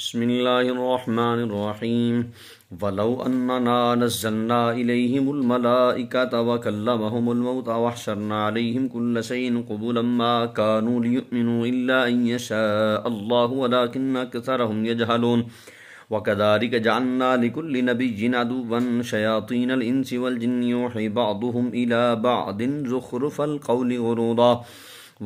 بسم الله الرحمن الرحيم ولو أننا نزلنا إليهم الملائكة وكلمهم الموتى وحشرنا عليهم كل شيء قبلا ما كانوا ليؤمنوا إلا أن يشاء الله ولكن أكثرهم يجهلون وكذلك جعلنا لكل نبي عدوا شياطين الإنس والجن يوحي بعضهم إلى بعض زخرف القول غروضا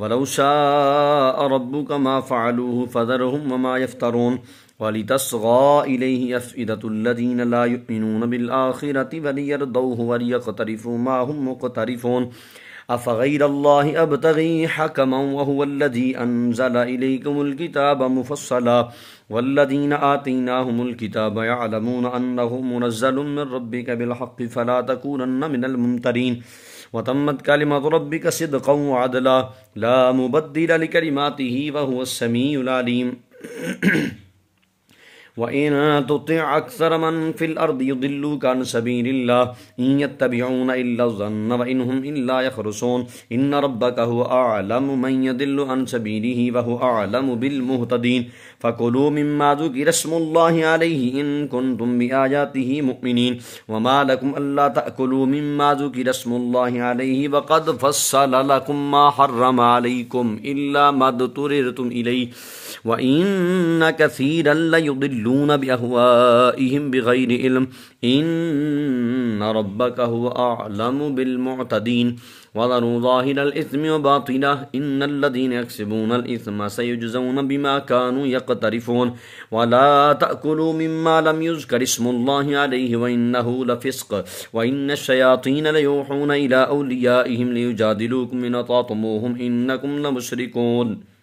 ولو شاء ربك ما فعلوه فذرهم وما يفترون ولتصغى إليه أفئدة الذين لا يؤمنون بالآخرة وليردوه وليقترفوا ما هم مقترفون أفغير الله أبتغي حكما وهو الذي أنزل إليكم الكتاب مفصلا والذين آتيناهم الكتاب يعلمون أنه منزل من ربك بالحق فلا تكونن من الممترين وتمت كلمة ربك صدقا وعدلا لا مبدل لكلماته وهو السميع العليم وإن تطع أكثر من في الأرض يضلوك عن سبيل الله إن يتبعون إلا الظن وإن هم إلا يخرصون إن ربك هو أعلم من يضل عن سبيله وهو أعلم بالمهتدين فكلوا مما ذكر اسم الله عليه إن كنتم بآياته مؤمنين وما لكم ألا تأكلوا مما ذكر اسم الله عليه وقد فصل لكم ما حرم عليكم إلا ما اضطررتم إليه وإن كثيرا ليضل يضلون باهوائهم بغير علم ان ربك هو اعلم بالمعتدين وذروا ظاهر الاثم وباطنه ان الذين يكسبون الاثم سيجزون بما كانوا يقترفون ولا تاكلوا مما لم يذكر اسم الله عليه وانه لفسق وان الشياطين ليوحون الى اوليائهم ليجادلوكم ان أطاطموهم انكم لمشركون